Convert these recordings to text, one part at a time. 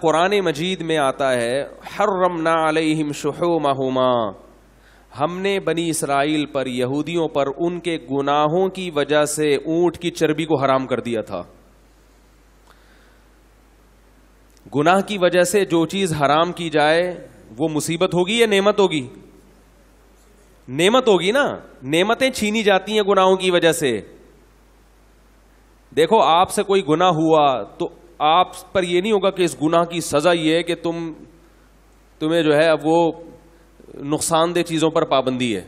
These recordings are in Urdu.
قرآن مجید میں آتا ہے ہر شہو شحومہما ہم نے بنی اسرائیل پر یہودیوں پر ان کے گناہوں کی وجہ سے اونٹ کی چربی کو حرام کر دیا تھا گناہ کی وجہ سے جو چیز حرام کی جائے وہ مصیبت ہوگی یا نعمت ہوگی نعمت ہوگی نا نعمتیں چھینی جاتی ہیں گناہوں کی وجہ سے دیکھو آپ سے کوئی گنا ہوا تو آپ پر یہ نہیں ہوگا کہ اس گناہ کی سزا یہ ہے کہ تم تمہیں جو ہے اب وہ نقصان دہ چیزوں پر پابندی ہے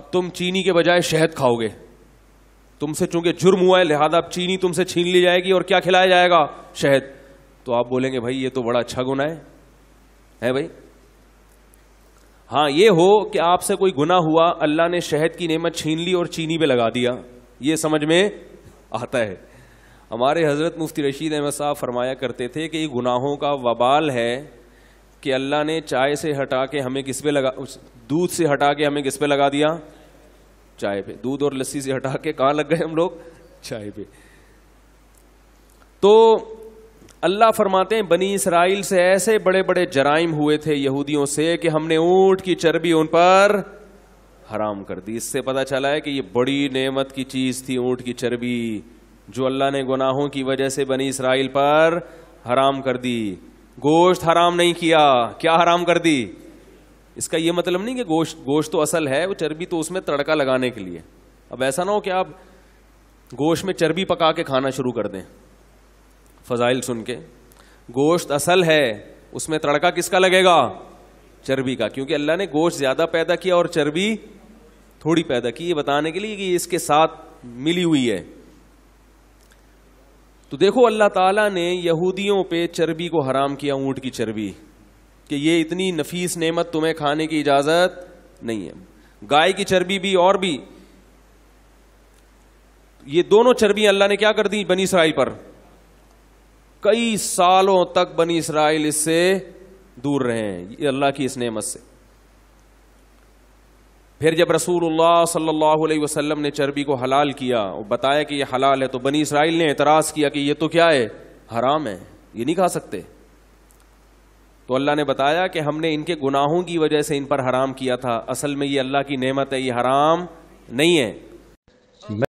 اب تم چینی کے بجائے شہد کھاؤ گے تم سے چونکہ جرم ہوا ہے لہٰذا چینی تم سے چھین لی جائے گی اور کیا کھلایا جائے گا شہد تو آپ بولیں گے بھائی یہ تو بڑا اچھا گناہ ہے بھائی ہاں یہ ہو کہ آپ سے کوئی گنا ہوا اللہ نے شہد کی نعمت چھین لی اور چینی پہ لگا دیا یہ سمجھ میں آتا ہے ہمارے حضرت مفتی رشید احمد صاحب فرمایا کرتے تھے کہ یہ گناہوں کا وبال ہے کہ اللہ نے چائے سے ہٹا کے ہمیں کس پہ لگا دودھ سے ہٹا کے ہمیں کس پہ لگا دیا چائے پہ دودھ اور لسی سے ہٹا کے کہاں لگ گئے ہم لوگ چائے پہ تو اللہ فرماتے ہیں بنی اسرائیل سے ایسے بڑے بڑے جرائم ہوئے تھے یہودیوں سے کہ ہم نے اونٹ کی چربی ان پر حرام کر دی اس سے پتا چلا ہے کہ یہ بڑی نعمت کی چیز تھی اونٹ کی چربی جو اللہ نے گناہوں کی وجہ سے بنی اسرائیل پر حرام کر دی گوشت حرام نہیں کیا کیا حرام کر دی اس کا یہ مطلب نہیں کہ گوشت گوشت تو اصل ہے وہ چربی تو اس میں تڑکا لگانے کے لیے اب ایسا نہ ہو کہ آپ گوشت میں چربی پکا کے کھانا شروع کر دیں فضائل سن کے گوشت اصل ہے اس میں تڑکا کس کا لگے گا چربی کا کیونکہ اللہ نے گوشت زیادہ پیدا کیا اور چربی تھوڑی پیدا کی یہ بتانے کے لیے کہ اس کے ساتھ ملی ہوئی ہے تو دیکھو اللہ تعالیٰ نے یہودیوں پہ چربی کو حرام کیا اونٹ کی چربی کہ یہ اتنی نفیس نعمت تمہیں کھانے کی اجازت نہیں ہے گائے کی چربی بھی اور بھی یہ دونوں چربیاں اللہ نے کیا کر دی بنی اسرائیل پر کئی سالوں تک بنی اسرائیل اس سے دور رہے ہیں اللہ کی اس نعمت سے پھر جب رسول اللہ صلی اللہ علیہ وسلم نے چربی کو حلال کیا اور بتایا کہ یہ حلال ہے تو بنی اسرائیل نے اعتراض کیا کہ یہ تو کیا ہے حرام ہے یہ نہیں کھا سکتے تو اللہ نے بتایا کہ ہم نے ان کے گناہوں کی وجہ سے ان پر حرام کیا تھا اصل میں یہ اللہ کی نعمت ہے یہ حرام نہیں ہے